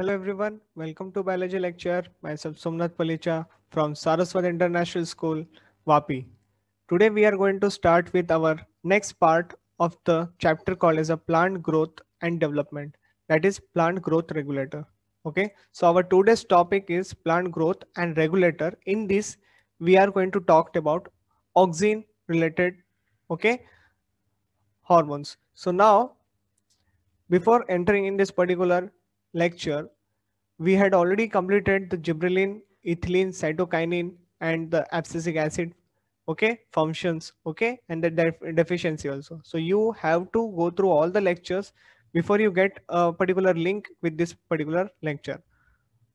Hello everyone, welcome to biology lecture. Myself Somnath Palicha from Saraswat International School, Vapi. Today we are going to start with our next part of the chapter called as a plant growth and development. That is plant growth regulator. Okay, so our today's topic is plant growth and regulator. In this, we are going to talk about auxin related, okay, hormones. So now, before entering in this particular lecture, we had already completed the gibberellin, ethylene, cytokinin, and the abscisic acid okay functions okay and the def deficiency also so you have to go through all the lectures before you get a particular link with this particular lecture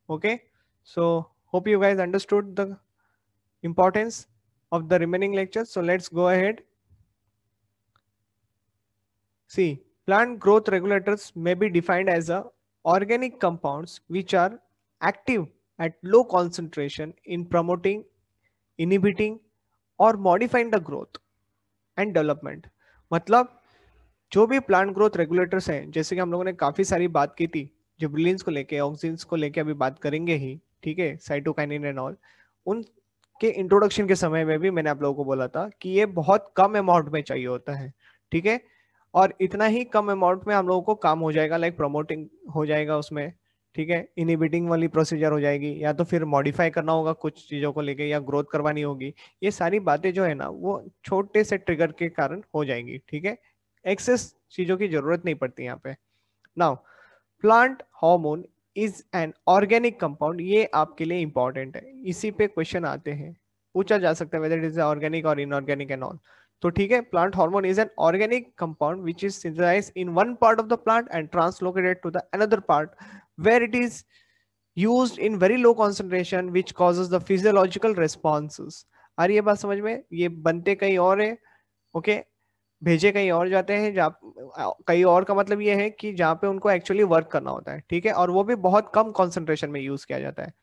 okay so hope you guys understood the importance of the remaining lectures so let's go ahead see plant growth regulators may be defined as a organic compounds which are active at low concentration in promoting, inhibiting और modifying the growth and development मतलब जो भी plant growth regulators हैं जैसे कि हम लोगों ने काफ़ी सारी बात की थी जो ब्रिलियंस को लेके ऑक्सीन्स को लेके अभी बात करेंगे ही ठीक है साइटोकाइनिन एंड ऑल उनके इंट्रोडक्शन के समय में भी मैंने आप लोगों को बोला था कि ये बहुत कम अमाउंट में चाहिए होता है ठीक है और इतना ही कम अमाउंट में हम लोगों को काम हो जाएगा लाइक प्रमोटिंग हो जाएगा उसमें ठीक है इनिबिटिंग वाली प्रोसीजर हो जाएगी या तो फिर मॉडिफाई करना होगा कुछ चीज़ों को लेके या ग्रोथ करवानी होगी ये सारी बातें जो है ना वो छोटे से ट्रिगर के कारण हो जाएंगी ठीक है एक्सेस चीज़ों की जरूरत नहीं पड़ती यहाँ पे now plant hormone is an organic compound ये आपके लिए इंपॉर्टेंट है इसी पे क्वेश्चन आते हैं पूछा जा सकता है वेदर इट इज ऑर्गेनिक और इनऑर्गेनिक एंड ऑल तो ठीक है plant hormone is an organic compound which is synthesize in one part of the plant and translocated to the another part where it is used in very low concentration which causes the physiological responses आ रही है बात समझ में ये बनते कहीं और है ओके भेजे कहीं और जाते हैं जहाँ कहीं और का मतलब ये है कि जहाँ पे उनको एक्चुअली वर्क करना होता है ठीक है और वो भी बहुत कम कॉन्सेंट्रेशन में यूज किया जाता है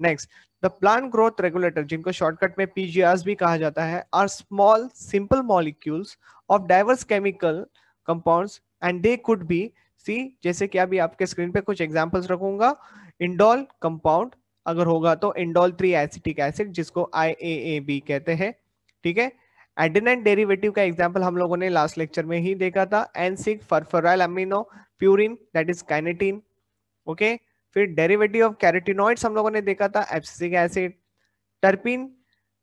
next the plant growth regulator जिनको शॉर्टकट में पीजीआर भी कहा जाता है are small simple molecules of diverse chemical compounds and they could be see जैसे कि अभी आपके स्क्रीन पे कुछ एग्जांपल्स रखूंगा इंडोल कंपाउंड अगर होगा तो इंडोल थ्री एसिटिक एसिड जिसको आई कहते हैं ठीक है एडेनाइन डेरिवेटिव का एग्जाम्पल हम लोगों ने लास्ट लेक्चर में ही देखा था N six furfuryl amino purine that is kinetin okay okay? फिर डेरिवेटिव ऑफ कैरेटिनॉइड्स हम लोगों ने देखा था abscisic acid terpene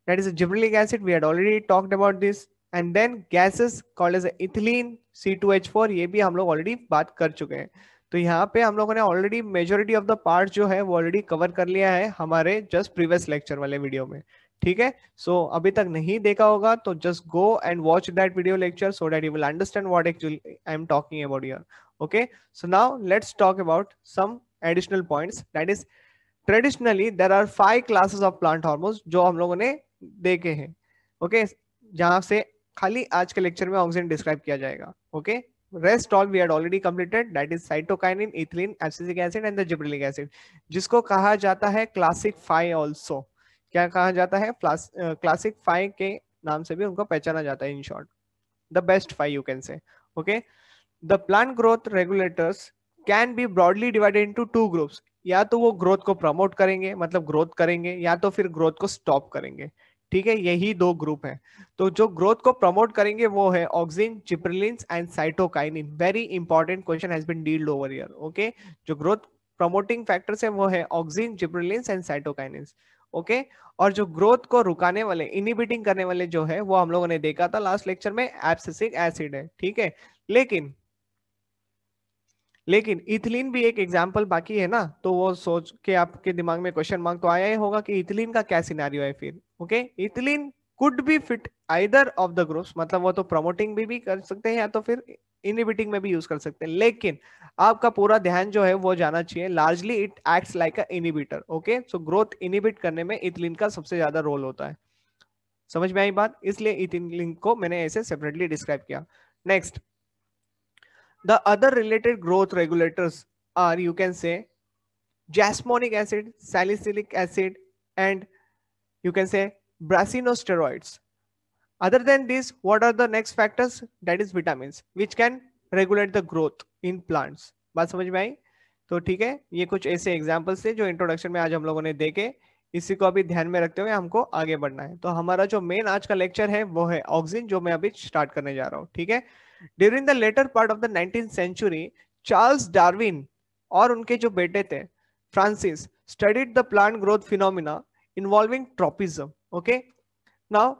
that is a gibberellic acid we had already talked about this and then gases called as ethylene C2H4 ये भी हम लोग ऑलरेडी बात कर चुके हैं तो यहाँ पे हम लोगों ने already majority of the part जो है वो ऑलरेडी कवर कर लिया है हमारे जस्ट प्रीवियस लेक्चर वाले वीडियो में ठीक है सो so, अभी तक नहीं देखा होगा तो just go and watch that video lecture so that you will understand what actually I am talking about here okay so now let's talk about some additional points that is traditionally there are five classes of plant hormones जो हम लोगों ने देखे हैं okay okay? जहां से खाली आज के लेक्चर में ऑक्सीजन डिस्क्राइब किया जाएगा okay okay? rest all we had already completed that is cytokinin ethylene abscisic acid and the gibberellic acid जिसको कहा जाता है क्लासिक फाइव आल्सो क्या कहा जाता है क्लासिक फाइव के नाम से भी उनको पहचाना जाता है in short the best five you can say okay the plant growth regulators can be broadly divided into two groups या तो वो ग्रोथ को प्रमोट करेंगे मतलब ग्रोथ करेंगे या तो फिर ग्रोथ को स्टॉप करेंगे ठीक है यही दो ग्रुप है तो जो ग्रोथ को प्रमोट करेंगे वो है auxin gibberellin and cytokine very important question has been dealt over year okay जो ग्रोथ प्रमोटिंग फैक्टर्स है वो है auxin gibberellin and cytokine okay और जो ग्रोथ को रुकाने वाले इनिबिटिंग करने वाले जो है वो हम लोगों ने देखा था लास्ट लेक्चर में एब्सिसिक एसिड है ठीक है लेकिन लेकिन इथिलीन भी एक एग्जाम्पल बाकी है ना तो वो सोच के आपके दिमाग में क्वेश्चन मार्क तो आया ही होगा कि इथिलीन का क्या सिनारियो है फिर okay ethylene could be fit either of the groups मतलब वो तो प्रमोटिंग भी, भी कर सकते हैं या तो फिर इनिबिटिंग में भी यूज कर सकते हैं लेकिन आपका पूरा ध्यान जो है वो जाना चाहिए largely it act like a inhibitor okay so growth inhibit करने में इथिलीन का सबसे ज्यादा रोल होता है समझ में आई बात इसलिए इथिलीन को मैंने ऐसे सेपरेटली डिस्क्राइब किया next The other related growth regulators are, you can say, jasmonic acid, salicylic acid, and you can say brassinosteroids. Other than this, what are the next factors? That is vitamins, which can regulate the growth in plants. baat samajh mein aayi to theek hai ye kuch aise examples the jo introduction mein aaj hum लोगों ne dekhe इसी को अभी ध्यान में रखते हुए हमको आगे बढ़ना है तो हमारा जो मेन आज का लेक्चर है वो है ऑक्सीजन जो मैं अभी स्टार्ट करने जा रहा हूँ ठीक है during the later part of the nineteen century Charles Darwin और उनके जो बेटे थे Francis studied the plant growth phenomena involving tropism okay now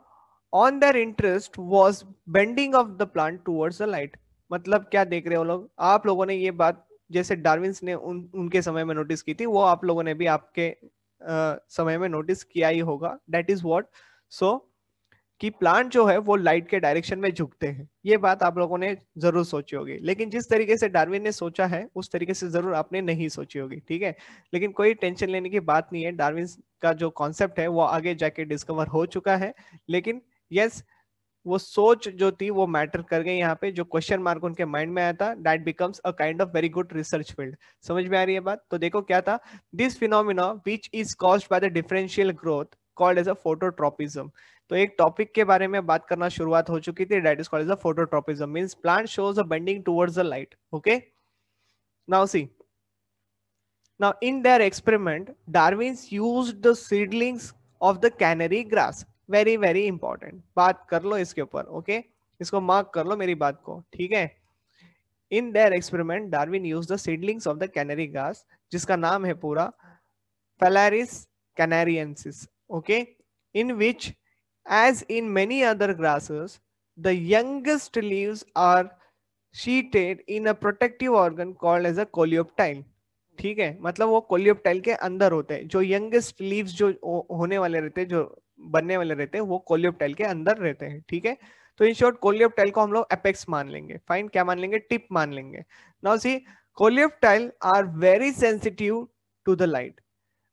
on their interest was bending of the plant towards the light मतलब क्या देख रहे हो लोग आप लोगों ने ये बात जैसे डार्विन्स ने उन उनके समय में नोटिस की थी वो आप लोगों ने भी आपके आ, समय में नोटिस किया ही होगा दैट इज वॉट सो कि प्लांट जो है वो लाइट के डायरेक्शन में झुकते हैं ये बात आप लोगों ने जरूर सोची होगी लेकिन जिस तरीके से डार्विन ने सोचा है उस तरीके से जरूर आपने नहीं सोची होगी ठीक है लेकिन कोई टेंशन लेने की बात नहीं है डार्विन का जो कॉन्सेप्ट है वो आगे जाके डिस्कवर हो चुका है लेकिन यस वो सोच जो थी वो मैटर कर गई यहाँ पे जो क्वेश्चन मार्क उनके माइंड में आया था that becomes a kind of very good research field समझ में आ रही है बात तो देखो क्या था this phenomena which is cause by the differential growth called as a phototropism तो एक टॉपिक के बारे में बात करना शुरुआत हो चुकी थी that is called is phototropism mean plant shows a bending towards the light okay now see now in their experiment darwin's use the seedlings of the canary grass very very important बात कर लो इसके ऊपर okay okay? इसको mark कर लो मेरी बात को ठीक है in their experiment Darwin use the seedlings of the canary grass जिसका नाम है पूरा Phalaris canariensis okay in which As in many other grasses, the youngest leaves are sheeted in a protective organ called as a coleoptile. ठीक है मतलब वो coleoptile के अंदर होते हैं जो यंगेस्ट लीव्स जो होने वाले रहते हैं जो बनने वाले रहते हैं वो कोलियोप्टाइल के अंदर रहते हैं ठीक है तो इन शॉर्ट कोलियोप्टाइल को हम लोग एपेक्स मान लेंगे फाइन क्या मान लेंगे टिप मान लेंगे now see coleoptile are very sensitive to the light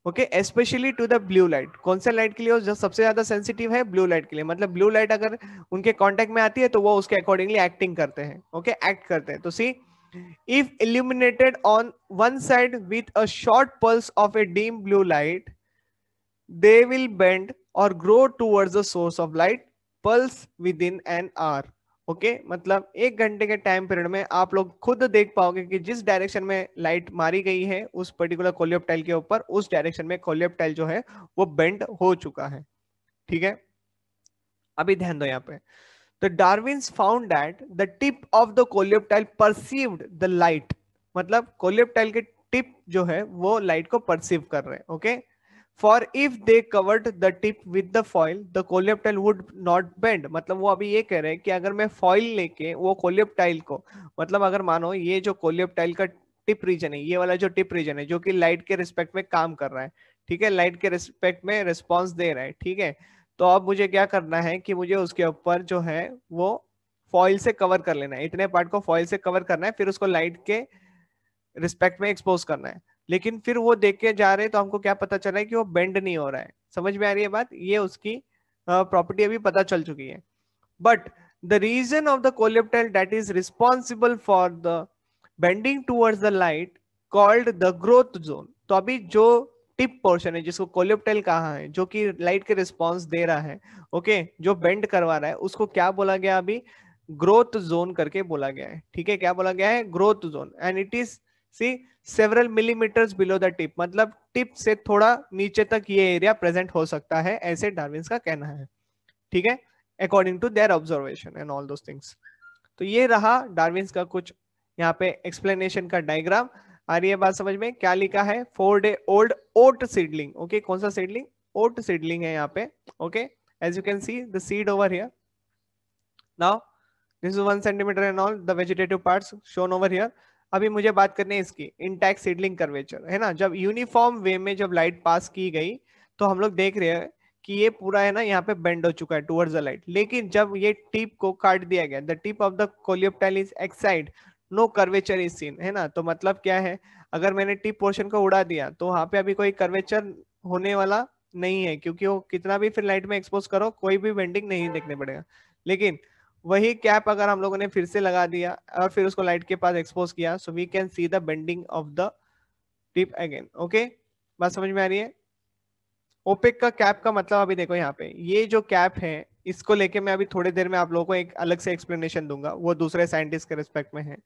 okay specially to the blue light कौन सा लाइट के लिए जो सबसे ज्यादा सेंसिटिव है ब्लू लाइट के लिए मतलब ब्लू लाइट अगर उनके कॉन्टेक्ट में आती है तो वो उसके अकॉर्डिंगली एक्टिंग करते हैं ओके okay? एक्ट करते हैं तो see if illuminated on one side with a short pulse of a dim blue light they will bend और grow towards the source of light pulse within an hour okay मतलब एक घंटे के time period में आप लोग खुद देख पाओगे कि जिस डायरेक्शन में लाइट मारी गई है उस पर्टिकुलर कोलियोपटाइल के ऊपर उस डायरेक्शन में कोलियोपटाइल जो है वो बेंड हो चुका है ठीक है अभी ध्यान दो यहाँ पे तो Darwin found that the tip of the coleoptile perceived the light मतलब कोलियोपटाइल के टिप जो है वो लाइट को परसीव कर रहे हैं okay okay? For if they covered the tip with the foil the coleoptile would not bend मतलब वो अभी ये कह रहे हैं कि अगर मैं फॉइल लेके वो कोलियपटाइल को मतलब अगर मानो ये जो कोलियपटाइल का टिप रीजन है ये वाला जो टिप रीजन है जो कि लाइट के रिस्पेक्ट में काम कर रहा है ठीक है लाइट के रिस्पेक्ट में रिस्पॉन्स दे रहा है ठीक है तो अब मुझे क्या करना है कि मुझे उसके ऊपर जो है वो फॉइल से कवर कर लेना है इतने पार्ट को फॉइल से कवर करना है फिर उसको लाइट के रिस्पेक्ट में एक्सपोज करना है लेकिन फिर वो देख के जा रहे तो हमको क्या पता चला है कि वो बेंड नहीं हो रहा है समझ में आ रही है बात ये उसकी प्रॉपर्टी अभी पता चल चुकी है but the region of the coleoptile that is responsible for the bending towards the light called the growth zone तो अभी जो टिप पोर्शन है जिसको कोलेप्टाइल कहा है जो कि लाइट के रिस्पॉन्स दे रहा है ओके okay, जो बेंड करवा रहा है उसको क्या बोला गया अभी ग्रोथ जोन करके बोला गया है ठीक है क्या बोला गया है growth zone and it is see several millimetres below the tip मतलब टिप से थोड़ा नीचे तक ये एरिया प्रेजेंट हो सकता है ऐसे डार्विन का कहना है ठीक है according to their observation and all those things तो ये रहा डार्विन का कुछ यहाँ पे एक्सप्लेनेशन का डायग्राम आ रही है बात समझ में क्या लिखा है four day old oat seedling okay कौन सा सीडलिंग ओट सीडलिंग है यहाँ पे okay as you can see the seed over here now this is one centimetre and all the vegetative parts shown over here अभी मुझे बात करनी है इसकी इंटैक्ट सीडलिंग कर्वेचर है ना जब यूनिफॉर्म वे में जब लाइट पास की गई तो हम लोग देख रहे हैं कि ये पूरा है ना यहाँ पे बेंड हो चुका है टूवर्ड्स द लाइट लेकिन जब ये टिप को काट दिया गया the tip of the coleoptile is excised no curvature is seen है ना तो मतलब क्या है अगर मैंने टिप पोर्शन को उड़ा दिया तो वहाँ पे अभी कोई कर्वेचर होने वाला नहीं है क्योंकि वो कितना भी फिर लाइट में एक्सपोज करो कोई भी बेंडिंग नहीं देखने पड़ेगा लेकिन वही कैप अगर हम लोगों ने फिर से लगा दिया और फिर उसको लाइट के पास एक्सपोज किया so we can see the bending of the tip again okay बात समझ में आ रही है ओपेक का कैप का मतलब अभी देखो यहाँ पे ये जो कैप है इसको लेके मैं अभी थोड़ी देर में आप लोगों को एक अलग से एक्सप्लेनेशन दूंगा वो दूसरे साइंटिस्ट के रिस्पेक्ट में है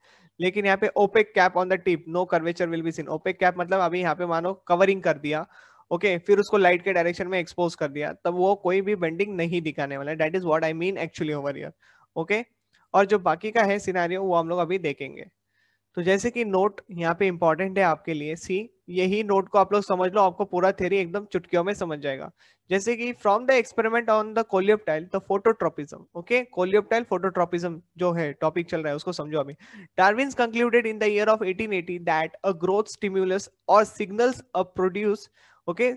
लेकिन यहाँ पे opaque cap on the tip no curvature will be seen opaque cap मतलब अभी यहाँ पे मानो कवरिंग कर दिया ओके okay, फिर उसको लाइट के डायरेक्शन में एक्सपोज कर दिया तब वो कोई भी बेंडिंग नहीं दिखाने वाला है that is what I mean actually over year okay और जो बाकी का है सिनारियो वो हम लोग अभी देखेंगे तो जैसे कि नोट यहाँ पे इम्पोर्टेंट है आपके लिए सी यही नोट को आप लोग समझ लो आपको पूरा थे एकदम चुटकियों में समझ जाएगा जैसे कि from the experiment on the coleoptile the phototropism okay coleoptile phototropism जो है टॉपिक चल रहा है उसको समझो अभी Darwin concluded in the year of 1880 that a growth stimulus और signals a produce okay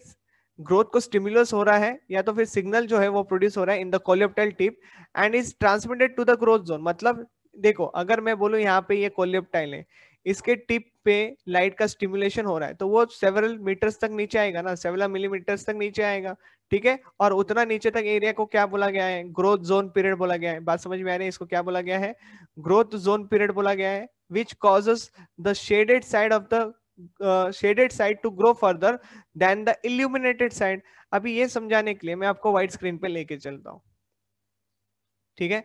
growth को स्टिम्युलस हो रहा है या तो फिर सिग्नल जो है वो प्रोड्यूस हो रहा है in the coleoptile tip and is transmitted to the growth zone मतलब देखो अगर मैं बोलूँ यहाँ पे ये कोलियोप्टाइल है इसके टिप पे लाइट का स्टिमुलेशन हो रहा है तो वो सेवरल मीटर्स तक नीचे आएगा ना सेवरल मिलीमीटर्स तक नीचे आएगा ठीक है और उतना नीचे तक एरिया को क्या बोला गया है ग्रोथ जोन पीरियड बोला गया है बात समझ में आ रही है इसको क्या बोला गया है ग्रोथ जोन पीरियड बोला गया है which causes the shaded side of the shaded side to grow further than the illuminated side अभी ये समझाने के लिए मैं आपको व्हाइट स्क्रीन पे लेके चलता हूँ ठीक है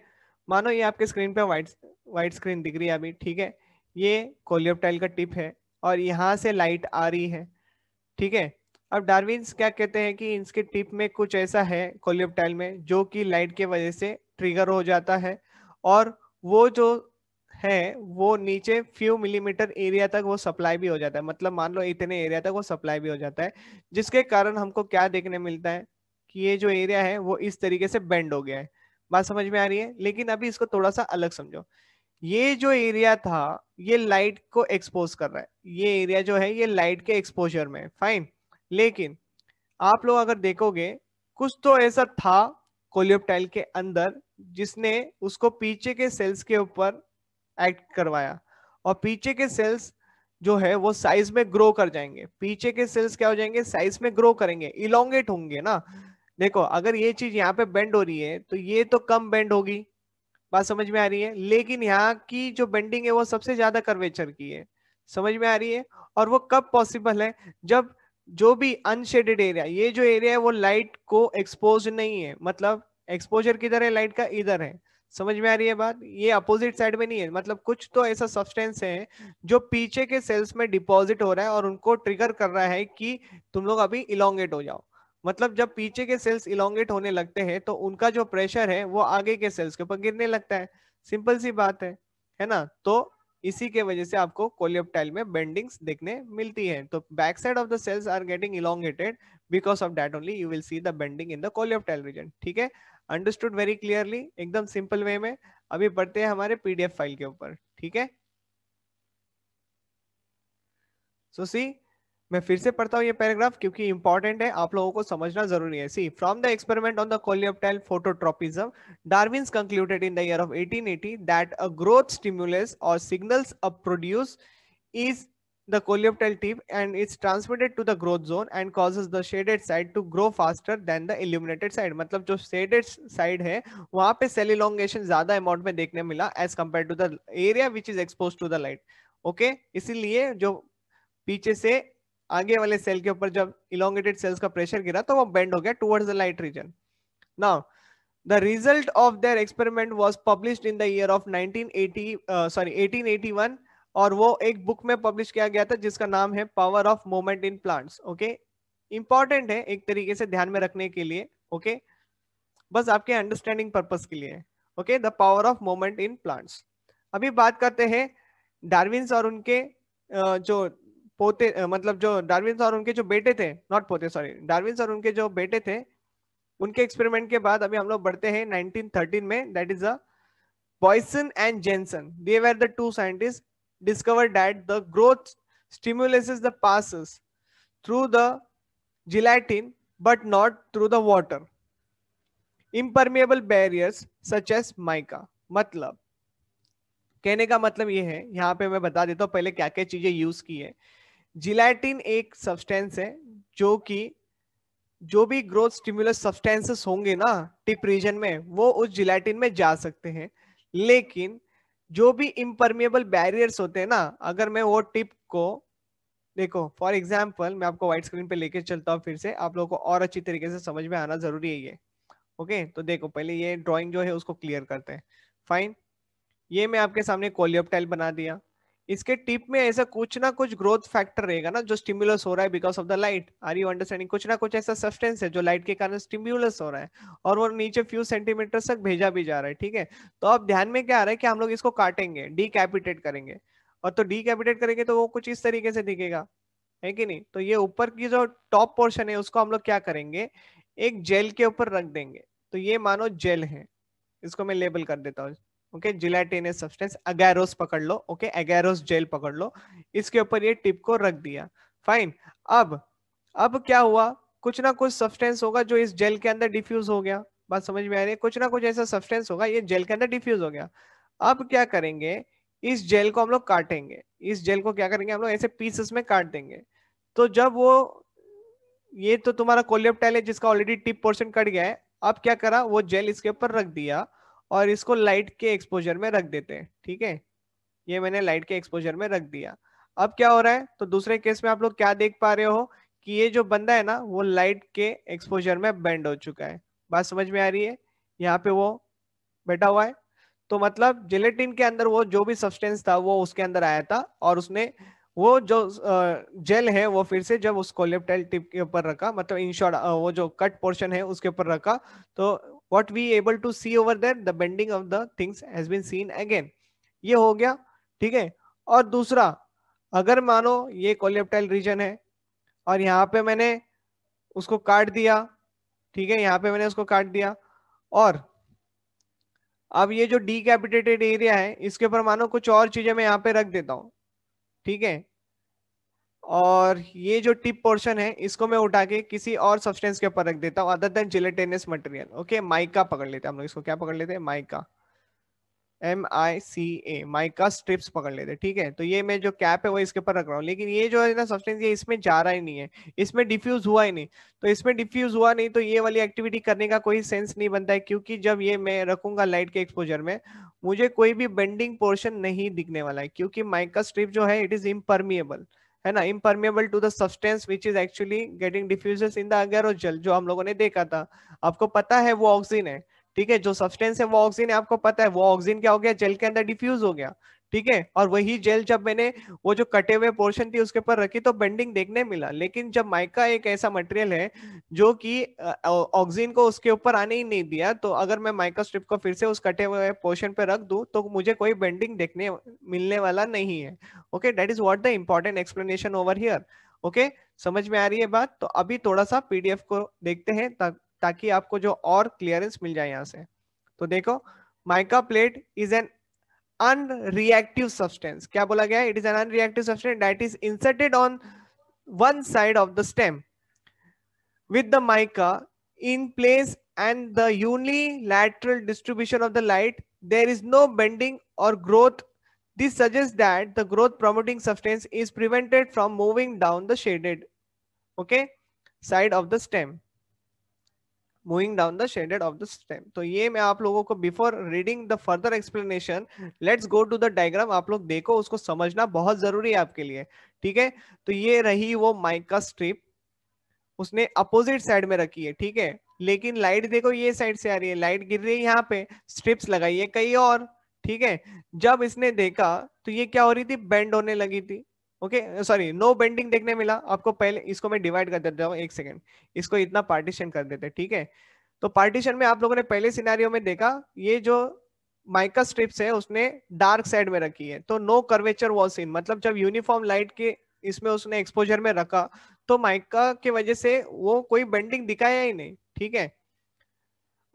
मानो ये आपके स्क्रीन पे व्हाइट व्हाइट स्क्रीन दिख रही है अभी ठीक है ये कोलियोप्टाइल का टिप है और यहाँ से लाइट आ रही है ठीक है अब डार्विन्स क्या कहते हैं कि इसके टिप में कुछ ऐसा है कोलियोप्टाइल में जो कि लाइट के वजह से ट्रिगर हो जाता है और वो जो है वो नीचे फ्यू मिलीमीटर एरिया तक वो सप्लाई भी हो जाता है मतलब मान लो इतने एरिया तक वो सप्लाई भी हो जाता है जिसके कारण हमको क्या देखने मिलता है कि ये जो एरिया है वो इस तरीके से बेंड हो गया है बात समझ में आ रही है लेकिन अभी इसको थोड़ा सा अलग समझो ये जो एरिया था ये लाइट को एक्सपोज कर रहा है ये एरिया जो है ये लाइट के एक्सपोजर में फाइन लेकिन आप लोग अगर देखोगे कुछ तो ऐसा था कोलियोप्टाइल के अंदर जिसने उसको पीछे के सेल्स के ऊपर एक्ट करवाया और पीछे के सेल्स जो है वो साइज में ग्रो कर जाएंगे पीछे के सेल्स क्या हो जाएंगे साइज में ग्रो करेंगे इलोंगेट होंगे ना देखो अगर ये चीज यहाँ पे बेंड हो रही है तो ये तो कम बेंड होगी बात समझ में आ रही है लेकिन यहाँ की जो बेंडिंग है वो सबसे ज्यादा कर्वेचर की है समझ में आ रही है और वो कब पॉसिबल है जब जो भी अनशेडेड एरिया ये जो एरिया है वो लाइट को एक्सपोज नहीं है मतलब एक्सपोजर किधर है लाइट का इधर है समझ में आ रही है बात ये अपोजिट साइड में नहीं है मतलब कुछ तो ऐसा सब्सटेंस है जो पीछे के सेल्स में डिपॉजिट हो रहा है और उनको ट्रिगर कर रहा है कि तुम लोग अभी इलांगेट हो जाओ मतलब जब पीछे के सेल्स इलांगेट होने लगते हैं तो उनका जो प्रेशर है वो आगे के सेल्स के ऊपर गिरने लगता है सिंपल सी बात है है ना तो इसी के वजह से आपको कोलियोप्टाइल में बेंडिंग्स देखने मिलती है तो back side of the cells are getting elongated because of that only you will see the bending in the coleoptile region ठीक है अंडरस्टूड वेरी क्लियरली एकदम सिंपल वे में अभी बढ़ते हैं हमारे पीडीएफ फाइल के ऊपर ठीक है सो सी मैं फिर से पढ़ता हूँ ये पैराग्राफ क्योंकि इंपॉर्टेंट है आप लोगों को समझना जरूरी है see from the experiment on the coleoptile phototropism Darwin concluded in the year of 1880 that a growth stimulus और signals a produce is the coleoptile tip and it's transmitted to the growth zone and causes the shaded side to grow faster than the illuminated side matlab jo shaded side hai wahan pe cell elongation zyada amount mein dekhne mila as compared to the area which is exposed to the light okay isliye jo piche se aage wale cell ke upar jab elongated cells ka pressure gira to wo bend ho gaya towards the light region now the result of their experiment was published in the year of 1980 uh, sorry 1881 और वो एक book में publish किया गया था जिसका नाम है power of moment in plants okay important है एक तरीके से ध्यान में रखने के लिए ओके okay? बस आपके अंडरस्टैंडिंग पर्पज के लिए okay the power of moment in plants अभी बात करते हैं डार्विन्स और उनके जो पोते मतलब जो डार्विन्स और उनके जो बेटे थे नॉट पोते सॉरी डार्विन्स और उनके जो बेटे थे उनके एक्सपेरिमेंट के बाद अभी हम लोग बढ़ते हैं 1913 में that is a Boysen and Jensen they were the two scientist discovered that the growth stimulates the passes through the gelatin but not through the water. Impermeable barriers such as mica. matlab कहने का मतलब ये है यहाँ पे मैं बता देता हूँ पहले क्या क्या चीजें यूज की है जिलेटिन एक सब्सटेंस है जो कि जो भी ग्रोथ स्टिमुलस सब्सटेंसेस होंगे ना टिप रीजन में वो उस जिलेटिन में जा सकते हैं लेकिन जो भी इम्परमेबल बैरियर्स होते हैं ना अगर मैं वो टिप को देखो फॉर एग्जाम्पल मैं आपको व्हाइट स्क्रीन पे लेके चलता हूँ फिर से आप लोगों को और अच्छी तरीके से समझ में आना जरूरी है ये ओके तो देखो पहले ये ड्राइंग जो है उसको क्लियर करते हैं फाइन ये मैं आपके सामने कोलियोपटाइल बना दिया इसके टिप में ऐसा कुछ ना कुछ ग्रोथ फैक्टर रहेगा ना जो स्टिमुलस हो रहा है because of the light are you understanding कुछ ना कुछ ऐसा सब्सटेंस है जो लाइट के कारण स्टिमुलस हो रहा है और वो नीचे फ्यू सेंटीमीटर तक भेजा भी जा रहा है ठीक है तो अब ध्यान में क्या आ रहा है कि हम लोग इसको काटेंगे डिकैपिटेट करेंगे और तो डिकैपिटेट करेंगे तो वो कुछ इस तरीके से दिखेगा है कि नहीं तो ये ऊपर की जो टॉप पोर्शन है उसको हम लोग क्या करेंगे एक जेल के ऊपर रख देंगे तो ये मानो जेल है इसको मैं लेबल कर देता हूँ ओके जिलेटिनस सब्सटेंस अगैरोस पकड़ लो ओके अगैरोस जेल पकड़ लो इसके ऊपर ये टिप को रख दिया फाइन अब अब क्या हुआ कुछ ना कुछ सब्सटेंस होगा जो इस जेल के अंदर डिफ्यूज हो गया बात समझ में आ रही है कुछ ना कुछ ऐसा सब्सटेंस होगा ये जेल के अंदर डिफ्यूज हो गया अब क्या करेंगे इस जेल को हम लोग काटेंगे इस जेल को क्या करेंगे हम लोग ऐसे पीसेस में काट देंगे तो जब वो ये तो तुम्हारा कोलियोप्टाइल है जिसका ऑलरेडी टिप पोर्शन कट गया है अब क्या करा वो जेल इसके ऊपर रख दिया और इसको लाइट के एक्सपोजर में रख देते हैं ठीक है ये मैंने लाइट के एक्सपोजर में रख दिया अब क्या हो रहा है तो दूसरे केस में आप लोग क्या देख पा रहे हो कि ये जो बंदा है ना वो लाइट के एक्सपोजर में बेंड हो चुका है बात समझ में आ रही है यहाँ पे वो बैठा हुआ है तो मतलब जेलेटिन के अंदर वो जो भी सब्सटेंस था वो उसके अंदर आया था और उसने वो जो जेल है वो फिर से जब उसको लेफ्ट टिप के ऊपर रखा मतलब इन शॉर्ट वो जो कट पोर्शन है उसके ऊपर रखा तो what we able to see over there the bending of the things has been seen again ये हो गया ठीक है और दूसरा अगर मानो ये कोलेप्टाइल रीजन है और यहाँ पे मैंने उसको काट दिया ठीक है यहाँ पे मैंने उसको काट दिया और अब ये जो डी कैपिटेटेड एरिया है इसके ऊपर मानो कुछ और चीजें मैं यहाँ पे रख देता हूँ ठीक है और ये जो टिप पोर्शन है इसको मैं उठा के किसी और सब्सटेंस के ऊपर रख देता हूँ other than gelatinous material okay mica पकड़ लेते हैं हम लोग इसको क्या पकड़ लेते हैं mica M I C A mica strips पकड़ लेते हैं ठीक है तो ये मैं जो कैप है वो इसके ऊपर रख रहा हूँ लेकिन ये जो है ना सब्सटेंस ये इसमें जा रहा ही नहीं है इसमें डिफ्यूज हुआ ही नहीं तो इसमें डिफ्यूज हुआ नहीं तो ये वाली एक्टिविटी करने का कोई सेंस नहीं बनता है क्योंकि जब ये मैं रखूंगा लाइट के एक्सपोजर में मुझे कोई भी बेंडिंग पोर्शन नहीं दिखने वाला है क्योंकि माइका स्ट्रिप जो है इट इज इम्परमिएबल है ना impermeable to the substance which is actually getting diffuses in the agarose जो हम लोगों ने देखा था आपको पता है वो ऑक्सीजन है ठीक है जो सब्सटेंस है वो ऑक्सीजन है आपको पता है वो ऑक्सीजन क्या हो गया जल के अंदर डिफ्यूज हो गया ठीक है और वही जेल जब मैंने वो जो कटे हुए पोर्शन थी उसके ऊपर रखी तो बेंडिंग देखने मिला लेकिन जब माइका एक ऐसा मटेरियल है जो कि ऑक्सीजन को उसके ऊपर आने ही नहीं दिया तो अगर मैं माइका स्ट्रिप को फिर से उस कटे हुए पोर्शन पे रख दूं तो मुझे कोई बेंडिंग देखने मिलने वाला नहीं है okay that is what the important explanation over here okay समझ में आ रही है बात तो अभी थोड़ा सा पीडीएफ को देखते हैं ता, ताकि आपको जो और क्लियरेंस मिल जाए यहाँ से तो देखो mica plate is an unreactive substance क्या बोला गया it is an unreactive substance that is inserted on one side of the stem with the mica in place and the unilateral distribution of the light there is no bending or growth this suggests that the growth promoting substance is prevented from moving down the shaded okay side of the stem moving down the shaded of the stem तो ये मैं आप लोगों को before reading the further explanation let's go to the diagram आप लोग देखो उसको समझना बहुत जरूरी है आपके लिए ठीक है तो ये रही वो माइक का स्ट्रिप उसने अपोजिट साइड में रखी है ठीक है लेकिन लाइट देखो ये साइड से आ रही है लाइट गिर रही है यहाँ पे स्ट्रिप्स लगाई है कई और ठीक है जब इसने देखा तो ये क्या हो रही थी बेंड होने लगी थी ओके सॉरी नो बेंडिंग देखने मिला आपको पहले इसको मैं डिवाइड कर देता हूँ एक सेकेंड इसको इतना पार्टीशन कर देते ठीक है तो पार्टीशन में आप लोगों ने पहले सिनारियो में देखा ये जो माइका स्ट्रिप्स है उसने डार्क साइड में रखी है तो नो कर्वेचर वॉल सीन मतलब जब यूनिफॉर्म लाइट के इसमें उसने एक्सपोजर में रखा तो माइका के वजह से वो कोई बेंडिंग दिखाया ही नहीं ठीक है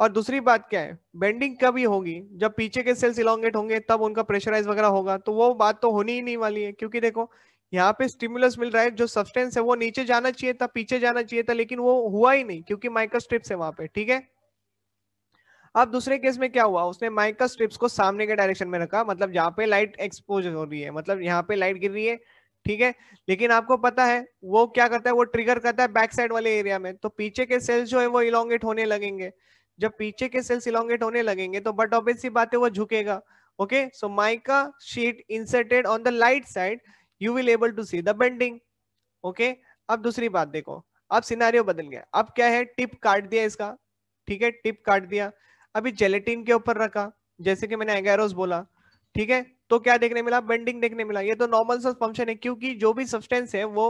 और दूसरी बात क्या है बेंडिंग कभी होगी जब पीछे के सेल्स इलांगेट होंगे तब उनका प्रेशराइज वगैरह होगा तो वो बात तो होनी ही नहीं वाली है क्योंकि देखो यहाँ पे स्टिमुलस मिल रहा है जो सब्सटेंस है वो नीचे जाना चाहिए था पीछे जाना चाहिए था लेकिन वो हुआ ही नहीं क्योंकि माइका स्ट्रिप्स है वहां पे ठीक है अब दूसरे केस में क्या हुआ उसने माइका स्ट्रिप्स को सामने के डायरेक्शन में रखा मतलब जहां पे लाइट एक्सपोज हो रही है मतलब यहाँ पे लाइट गिर रही है ठीक है लेकिन आपको पता है वो क्या करता है वो ट्रिगर करता है बैक साइड वाले एरिया में तो पीछे के सेल्स जो है वो इलोंगेट होने लगेंगे जब पीछे के सेल्स इलोंगेट होने लगेंगे तो बट ऑब्वियस बात है वो झुकेगा okay so mica sheet inserted on the light side you will able to see the bending okay अब दूसरी बात देखो अब सिनारियो बदल गया अब क्या है टिप काट दिया इसका ठीक है टिप काट दिया अभी जेलेटिन के ऊपर रखा जैसे कि मैंने एगेरोस बोला ठीक है तो क्या देखने मिला बेंडिंग देखने मिला ये तो नॉर्मल सा फंक्शन है क्योंकि जो भी सब्सटेंस है वो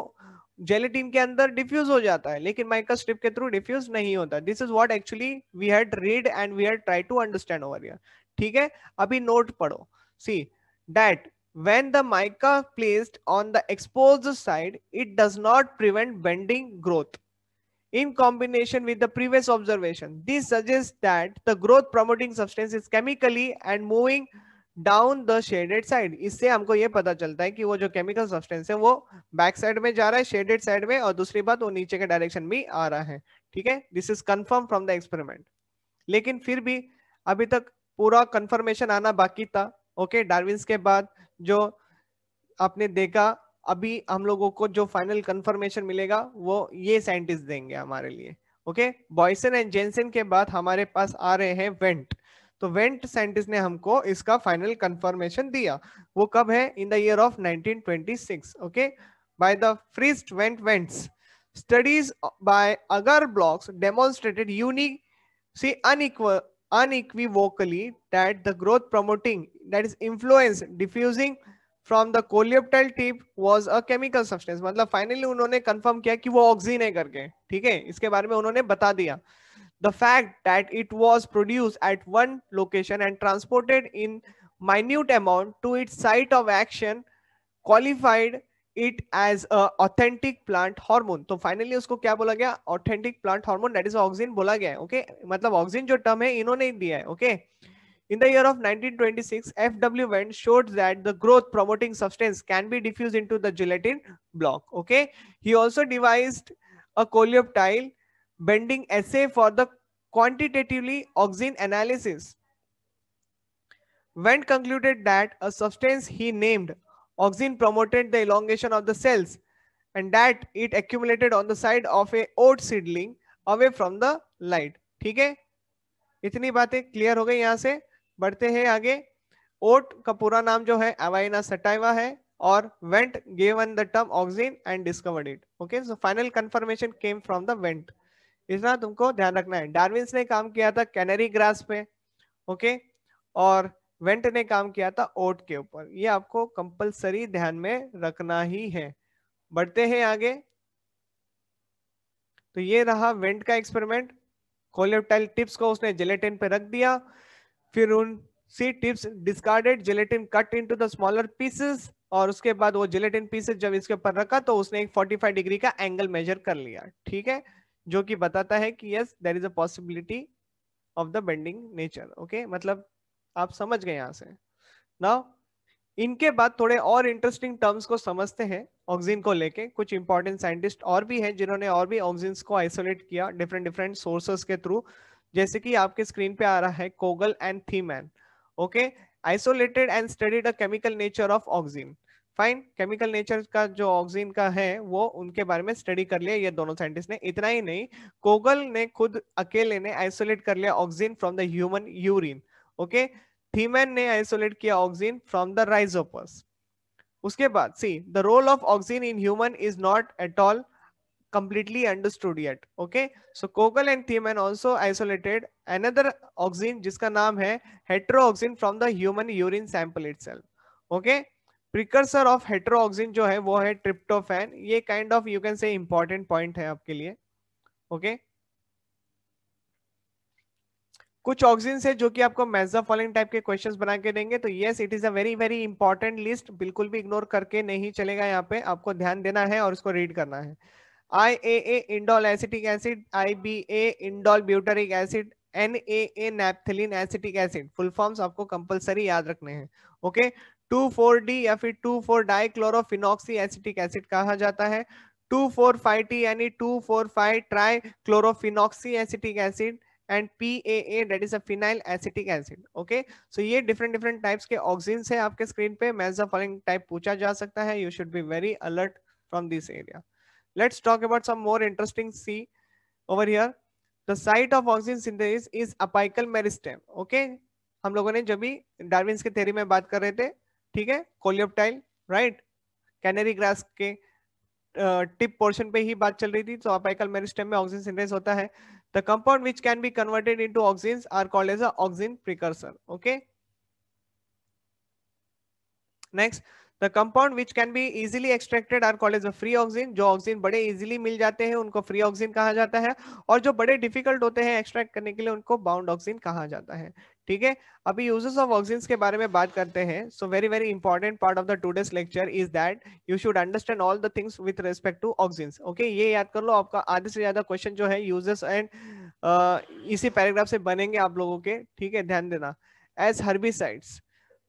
जेलेटिन के अंदर डिफ्यूज हो जाता है लेकिन माइकल स्ट्रिप के थ्रू डिफ्यूज नहीं होता this is what actually we had read and we had try to understand over here ठीक है अभी नोट पढ़ो see that when the mica placed on the exposed side, it does not prevent bending growth. In combination with the previous observation, this suggests that the growth promoting substance is chemically and moving down the shaded side इससे हमको ये पता चलता है कि वो जो chemical substance है वो बैक साइड में जा रहा है शेडेड साइड में और दूसरी बात वो नीचे के डायरेक्शन भी आ रहा है ठीक है this is confirm from the experiment लेकिन फिर भी अभी तक पूरा कंफर्मेशन आना बाकी था ओके okay, डार्विन के बाद जो आपने देखा अभी हम लोगों को जो फाइनल कंफर्मेशन मिलेगा वो ये साइंटिस्ट देंगे हमारे लिए ओके बॉयसन एंड जेंसन के बाद हमारे पास आ रहे हैं वेंट तो वेंट साइंटिस्ट ने हमको इसका फाइनल कंफर्मेशन दिया वो कब है in the year of 1926 okay by the first Went Went's studies by agar blocks demonstrated unique see unequal unequivocally दैट द ग्रोथ प्रमोटिंग that is influence diffusing from the coleoptile tip was a chemical substance मतलब finally उन्होंने confirm किया कि वो oxygen है करके ठीक है इसके बारे में उन्होंने बता दिया the fact that it was produce at one location and transported in minute amount to its site of action qualified it as a authentic plant hormone तो finally उसको क्या बोला गया authentic plant hormone that is auxin बोला गया okay okay? मतलब auxin जो term है इन्होंने दिया है okay okay? In the year of 1926, F.W. Wendt showed that the growth promoting substance can be diffused into the gelatin block. Okay. He also devised a coleoptile bending assay for the quantitatively auxin analysis. Wendt concluded that a substance he named auxin promoted the elongation of the cells and that it accumulated on the side of a oat seedling away from the light. ठीक है इतनी बातें clear हो गई यहां से बढ़ते हैं आगे ओट का पूरा नाम जो है अवाइना सटाइवा है और Went gave the term auxin and discovered it okay so final confirmation came from the Went इतना तुमको ध्यान रखना है डार्विन्स ने काम किया था कैनरी ग्रास पे ओके okay? और वेंट ने काम किया था ओट के ऊपर ये आपको कंपलसरी ध्यान में रखना ही है बढ़ते हैं आगे तो ये रहा वेंट का एक्सपेरिमेंट कोलेप्टाइल टिप्स को उसने जेलेटिन पे रख दिया फिर उन सी tips discarded gelatin cut into the smaller pieces और उसके बाद वो जिलेटिन पीसेस जब इसके ऊपर रखा तो उसने एक 45 डिग्री का एंगल मेजर कर लिया ठीक है जो कि बताता है कि yes there is a possibility of the bending nature okay मतलब आप समझ गए यहां से नाउ इनके बाद थोड़े और इंटरेस्टिंग टर्म्स को समझते हैं ऑक्सीजन को लेके कुछ इंपॉर्टेंट साइंटिस्ट और भी हैं जिन्होंने और भी ऑक्सीजन को आइसोलेट किया डिफरेंट डिफरेंट सोर्सेस के थ्रू जैसे कि आपके स्क्रीन पे आ रहा है Kogl and Thimann okay isolated and studied a chemical nature of auxin fine chemical nature का जो ऑक्सीजन का है वो उनके बारे में स्टडी कर लिया ये दोनों साइंटिस्ट ने इतना ही नहीं कोगल ने खुद अकेले ने आइसोलेट कर लिया auxin from the human urine okay Thimann ने आइसोलेट किया ऑक्सीजन फ्रॉम द राइजोपस उसके बाद see the role of auxin in human is not at all completely understood yet. Okay. So Kogel and Thiemann also isolated another auxin jiska naam hai heterooxin from the human urine sample itself. Okay. Precursor of heterooxin jo hai wo hai tryptophan. ye kind of you can say important point hai aapke liye Okay. कुछ auxin है जो कि आपको major following type के questions बना के देंगे तो yes it is a very very important list बिल्कुल भी इग्नोर करके नहीं चलेगा यहाँ पे आपको ध्यान देना है और उसको रीड करना है I A A indole acetic acid I B A indole butyric acid N A A naphthalene acetic acid full forms आपको कंपलसरी याद रखने हैं ओके टू फोर डी या फिर two four dichlorophenoxy acetic acid कहा जाता है टू फोर फाइव टी यानी two four five trichlorophenoxy acetic acid and P A A that is a phenyl acetic acid okay so ये different different types के auxins है आपके screen पे मैज following type पूछा जा सकता है you should be very alert from this area let's talk about some more interesting c over here the site of oxygen synthesis is apical meristem okay हम लोगों ने जब भी डार्विन के थेरी में बात कर रहे थे ठीक है कोलियोप्टाइल राइट कैनरी ग्रास के टिप पोर्शन पे ही बात चल रही थी तो अपाइकल मेरिस्टेम में ऑक्सीजन सिंथेसिस होता है the compound which can be converted into auxins are called as a auxin precursor okay next The compound which can be easily extracted are called as a free auxin जो auxin बड़े easily मिल जाते हैं उनको free oxygen कहा जाता है और जो बड़े डिफिकल्ट होते हैं एक्सट्रैक्ट करने के लिए उनको बाउंड ऑक्सीजन कहा जाता है ठीक है अभी uses of ऑक्सीजन के बारे में बात करते हैं so very very important part of the today's lecture is that you should understand all the things with respect to auxin okay ये याद कर लो आपका आधे से ज्यादा क्वेश्चन जो है यूजेस एंड uh, इसी पैराग्राफ से बनेंगे आप लोगों के ठीक है ध्यान देना as herbicides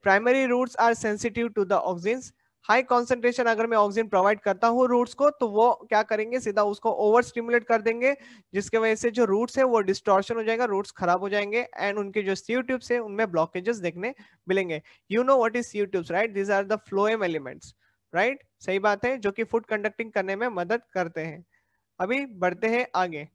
primary roots are sensitive to the auxins high concentration अगर मैं ऑक्सीजन प्रोवाइड करता हूँ रूट्स को तो वो क्या करेंगे सीधा उसको ओवर स्टिमुलेट कर देंगे जिसके वजह से जो रूट्स है वो डिस्टॉर्शन हो जाएगा रूट्स खराब हो जाएंगे एंड उनके जो सीयू ट्यूब्स है उनमें ब्लॉकेजेस देखने मिलेंगे you know what is sieve tubes right these are the phloem elements right सही बात है जो कि फूड कंडक्टिंग करने में मदद करते हैं अभी बढ़ते हैं आगे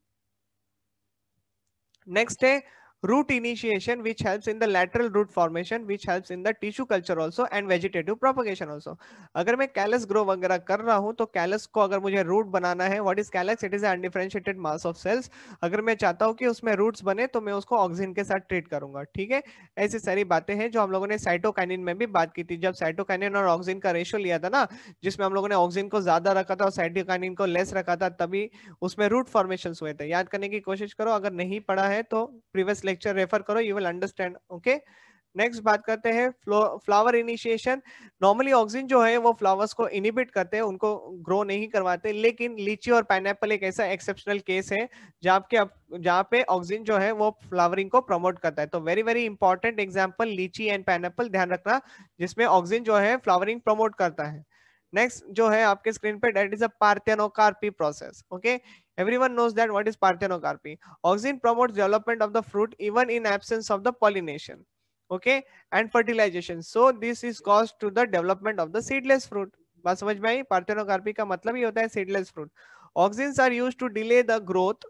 नेक्स्ट है root initiation which helps in the lateral root formation which helps in the tissue culture also and vegetative propagation also अगर मैं कैलस ग्रो वगैरह कर रहा हूँ तो कैलस को अगर मुझे रूट बनाना है what is callus it is undifferentiated mass of cells अगर मैं चाहता हूँ कि उसमें रूट्स बने तो मैं उसको ऑक्सीजन के साथ ट्रीट करूंगा ठीक है ऐसी सारी बातें हैं जो हम लोगों ने साइटोकाइनिन में भी बात की थी जब साइटोकाइनिन और ऑक्सीजन का रेशियो लिया था ना जिसमें हम लोगों ने ऑक्सीजन को ज्यादा रखा था और साइटोकाइनिन को लेस रखा था तभी उसमें रूट फॉर्मेशन हुए थे याद करने की कोशिश करो अगर नहीं पढ़ा है तो प्रीवियस लेक्चर रेफर करो you will understand okay next बात करते हैं फ्लावर इनिशिएशन नॉर्मली ऑक्सीजन जो है वो फ्लावर्स को इनिबिट करते हैं उनको ग्रो नहीं करवाते लेकिन लीची और पाइनएप्पल एक ऐसा एक्सेप्शनल केस है जहाँ के जहाँ पे ऑक्सीजन जो है वो फ्लावरिंग को प्रमोट करता है तो very very important example litchi and pineapple ध्यान रखना जिसमें ऑक्सीजन जो है फ्लावरिंग प्रमोट करता है नेक्स्ट जो है आपके स्क्रीन पे that is a parthenocarpy process okay Everyone knows that what is parthenocarpy. Auxin promotes development of the fruit even in absence of the pollination. Okay, and fertilization. So this is caused to the development of the seedless fruit. बात समझ में आई parthenocarpy का मतलब seedless fruit. Auxins are used to delay the growth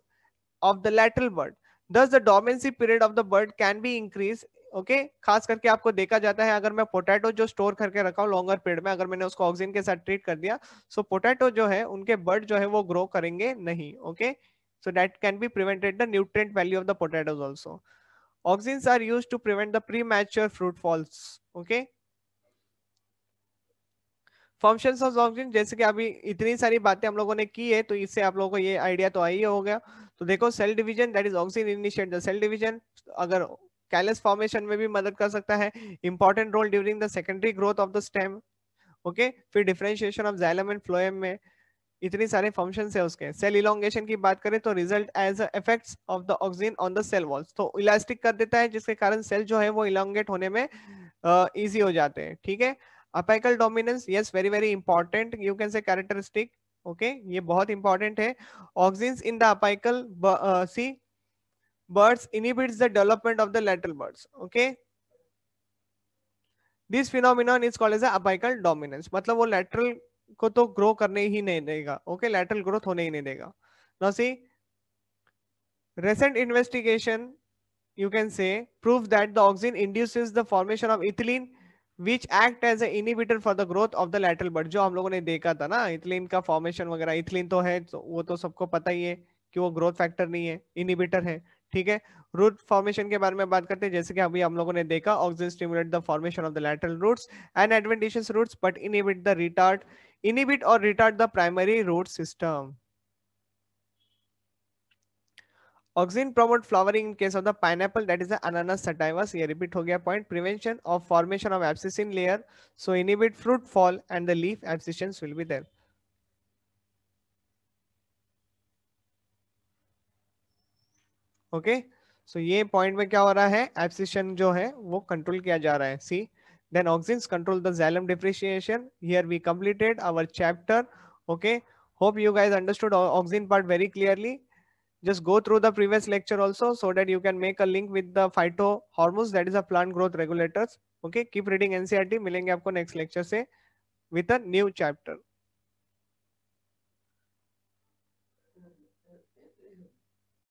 of the lateral bud. Thus, the dormancy period of the bud can be increased okay okay? खास करके आपको देखा जाता है अगर मैं पोटैटो जो स्टोर करके रखा हूँ लॉन्गर पीरियड में अगर मैंने उसको ऑक्सीजन के साथ ट्रीट कर दिया सो so पोटैटो जो है उनके बर्ड जो है वो ग्रो करेंगे नहीं okay so that can be prevented the nutrient value of the potatoes also auxins are used to prevent the premature fruit falls okay function of auxin जैसे कि अभी इतनी सारी बातें हम लोगों ने की है तो इससे आप लोगों को ये आइडिया तो आई हो गया तो देखो cell division that is auxin initiate the cell division अगर कैलस फॉर्मेशन में भी मदद कर सकता है important role during the secondary growth of the stem okay फिर differentiation of xylem and phloem में इतनी सारे फंक्शन है उसके सेल इलांगेशन की बात करें तो result as effects of the auxin on the cell walls तो इलास्टिक कर देता है जिसके कारण सेल जो है वो इलांगेट होने में इजी uh, हो जाते हैं ठीक है apical dominance yes very very important you can say characteristic okay ये बहुत इंपॉर्टेंट है auxin in the apical see buds inhibits the development of the lateral buds okay this phenomenon is called as apical dominance matlab wo lateral ko to grow karne hi nahi dega okay lateral growth hone hi nahi dega now see recent investigation you can say prove that the auxin induces the formation of ethylene which act as a inhibitor for the growth of the lateral bud jo hum logo ne dekha tha na ethylene ka formation wagera ethylene to hai तो wo to sabko pata hi hai ki wo growth factor nahi hai inhibitor hai ठीक है root formation के बारे में बात करते हैं जैसे कि अभी हम लोगों ने देखा auxin stimulate the formation of the lateral roots and adventitious roots but inhibit the retard inhibit और retard the primary root system auxin promote flowering in case of the pineapple that is the Ananas sativus ये repeat हो गया point prevention of formation of abscission layer so inhibit fruit fall and the leaf abscissions will be there okay okay? So so, ये पॉइंट में क्या हो रहा है एब्सिशन जो है वो कंट्रोल किया जा रहा है सी then auxins control the xylem differentiation here we completed our chapter okay hope you guys understood auxin part very clearly just go through the previous lecture also so that you can make a link with the phytohormones that is a plant growth regulators okay keep reading ncrt milenge aapko next lecture se with a new chapter